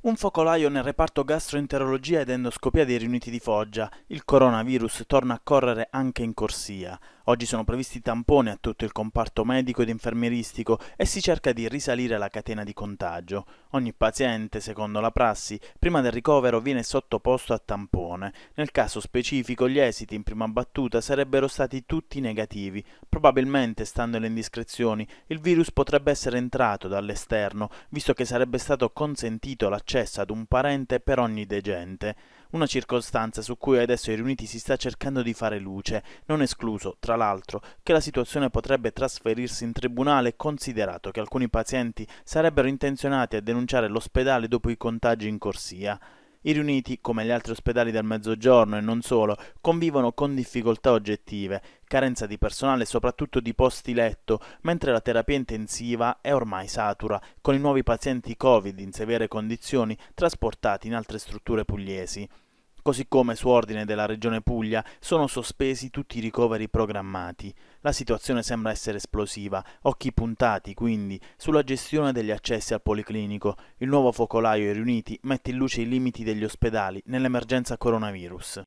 Un focolaio nel reparto gastroenterologia ed endoscopia dei riuniti di Foggia. Il coronavirus torna a correre anche in corsia. Oggi sono previsti tamponi a tutto il comparto medico ed infermieristico e si cerca di risalire la catena di contagio. Ogni paziente, secondo la prassi, prima del ricovero viene sottoposto a tampone. Nel caso specifico gli esiti in prima battuta sarebbero stati tutti negativi. Probabilmente, stando alle indiscrezioni, il virus potrebbe essere entrato dall'esterno, visto che sarebbe stato consentito l'accesso accesso ad un parente per ogni degente, una circostanza su cui adesso i riuniti si sta cercando di fare luce, non escluso, tra l'altro, che la situazione potrebbe trasferirsi in tribunale considerato che alcuni pazienti sarebbero intenzionati a denunciare l'ospedale dopo i contagi in corsia. I riuniti, come gli altri ospedali del Mezzogiorno e non solo, convivono con difficoltà oggettive, carenza di personale e soprattutto di posti letto, mentre la terapia intensiva è ormai satura, con i nuovi pazienti Covid in severe condizioni trasportati in altre strutture pugliesi. Così come su ordine della Regione Puglia sono sospesi tutti i ricoveri programmati. La situazione sembra essere esplosiva, occhi puntati quindi sulla gestione degli accessi al policlinico. Il nuovo focolaio ai riuniti mette in luce i limiti degli ospedali nell'emergenza coronavirus.